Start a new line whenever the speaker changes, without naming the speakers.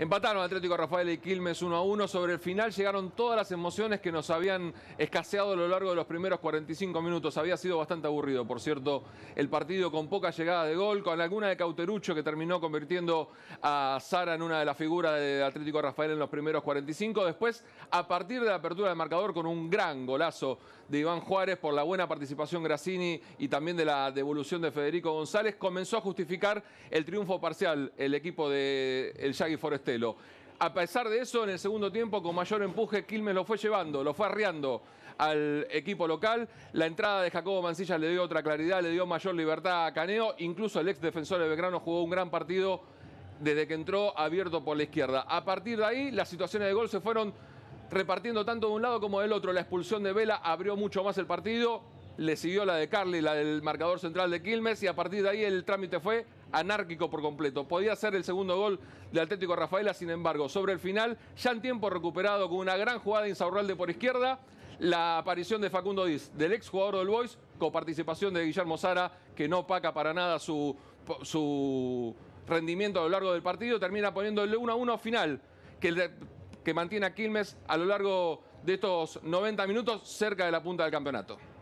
Empataron Atlético Rafael y Quilmes 1 a 1. Sobre el final llegaron todas las emociones que nos habían escaseado a lo largo de los primeros 45 minutos. Había sido bastante aburrido, por cierto, el partido con poca llegada de gol, con alguna de Cauterucho que terminó convirtiendo a Sara en una de las figuras de Atlético Rafael en los primeros 45. Después, a partir de la apertura del marcador, con un gran golazo de Iván Juárez por la buena participación Grassini y también de la devolución de Federico González, comenzó a justificar el triunfo parcial el equipo del El Yagi Forest a pesar de eso, en el segundo tiempo, con mayor empuje, Quilmes lo fue llevando, lo fue arriando al equipo local. La entrada de Jacobo Mancilla le dio otra claridad, le dio mayor libertad a Caneo. Incluso el ex defensor de Belgrano jugó un gran partido desde que entró abierto por la izquierda. A partir de ahí, las situaciones de gol se fueron repartiendo tanto de un lado como del otro. La expulsión de Vela abrió mucho más el partido le siguió la de Carly, la del marcador central de Quilmes, y a partir de ahí el trámite fue anárquico por completo. Podía ser el segundo gol de Atlético Rafaela, sin embargo, sobre el final, ya en tiempo recuperado con una gran jugada insaurralde por izquierda, la aparición de Facundo Diz, del ex jugador del Boys, participación de Guillermo Zara, que no paca para nada su, rendimiento a lo largo del partido, termina poniéndole el 1 a 1 final, que, que mantiene a Quilmes a lo largo de estos 90 minutos cerca de la punta del campeonato.